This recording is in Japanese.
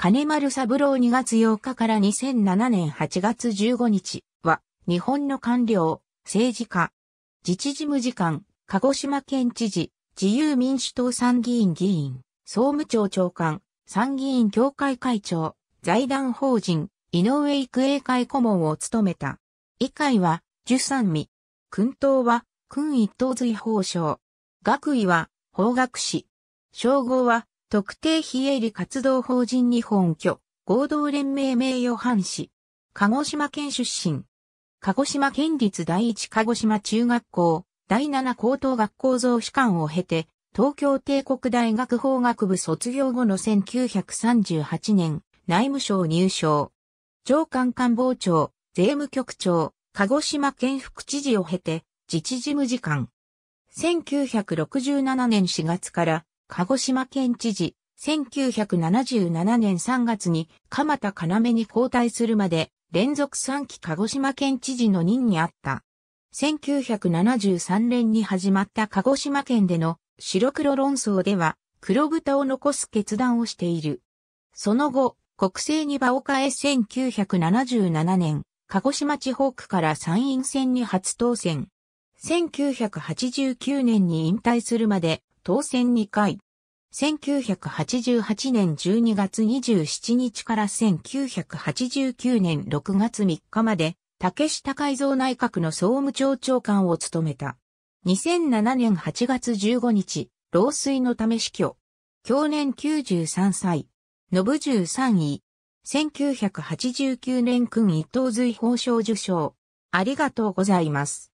金丸三郎2月8日から2007年8月15日は、日本の官僚、政治家、自治事務次官、鹿児島県知事、自由民主党参議院議員、総務庁長官、参議院協会会長、財団法人、井上育英会顧問を務めた。以会は、十三味。訓党は、訓一等随法省。学位は、法学士。称号は、特定非営利活動法人日本居合同連盟名誉藩士。鹿児島県出身。鹿児島県立第一鹿児島中学校、第七高等学校増士館を経て、東京帝国大学法学部卒業後の1938年、内務省入省。長官官房長、税務局長、鹿児島県副知事を経て、自治事務次官。1967年4月から鹿児島県知事、1977年3月に鎌田要に交代するまで連続3期鹿児島県知事の任にあった。1973年に始まった鹿児島県での白黒論争では黒豚を残す決断をしている。その後、国政に場を変え1977年、鹿児島地方区から参院選に初当選。1989年に引退するまで当選2回。1988年12月27日から1989年6月3日まで、竹下改造内閣の総務庁長官を務めた。2007年8月15日、老衰のため死去。去年93歳。信13位。1989年君伊藤随法賞受賞。ありがとうございます。